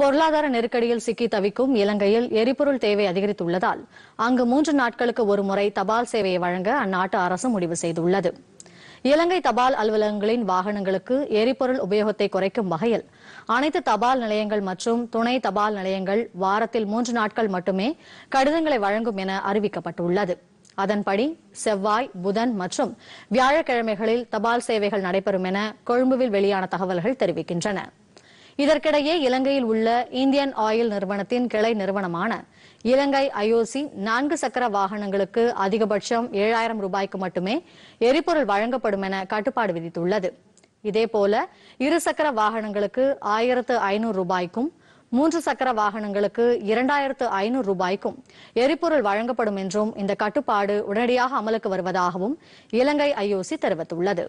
பொருளாதார நெருக்கடியில் சிக்கி தவிக்கும் இலங்கையில் எரிபொருள் தேவை அதிகரித்துள்ளதால் அங்கு மூன்று நாட்களுக்கு ஒருமுறை தபால் சேவையை வழங்க அந்நாட்டு அரசு முடிவு செய்துள்ளது இலங்கை தபால் அலுவலகங்களின் வாகனங்களுக்கு எரிபொருள் உபயோகத்தை குறைக்கும் வகையில் அனைத்து தபால் நிலையங்கள் மற்றும் துணை தபால் நிலையங்கள் வாரத்தில் மூன்று நாட்கள் மட்டுமே கடிதங்களை வழங்கும் என அறிவிக்கப்பட்டுள்ளது அதன்படி செவ்வாய் புதன் மற்றும் வியாழக்கிழமைகளில் தபால் சேவைகள் நடைபெறும் என கொழும்புவில் வெளியான தகவல்கள் தெரிவிக்கின்றன இதற்கிடையே இலங்கையில் உள்ள இந்தியன் ஆயில் நிறுவனத்தின் கிளை நிறுவனமான இலங்கை ஐஓசி நான்கு சக்கர வாகனங்களுக்கு அதிகபட்சம் ஏழாயிரம் ரூபாய்க்கு மட்டுமே எரிபொருள் வழங்கப்படும் என கட்டுப்பாடு விதித்துள்ளது இதேபோல இருசக்கர வாகனங்களுக்கு ஆயிரத்து ஐநூறு ரூபாய்க்கும் மூன்று சக்கர வாகனங்களுக்கு இரண்டாயிரத்து ஐநூறு ரூபாய்க்கும் எரிபொருள் வழங்கப்படும் என்றும் இந்த கட்டுப்பாடு உடனடியாக அமலுக்கு வருவதாகவும் இலங்கை ஐஓசி தெரிவித்துள்ளது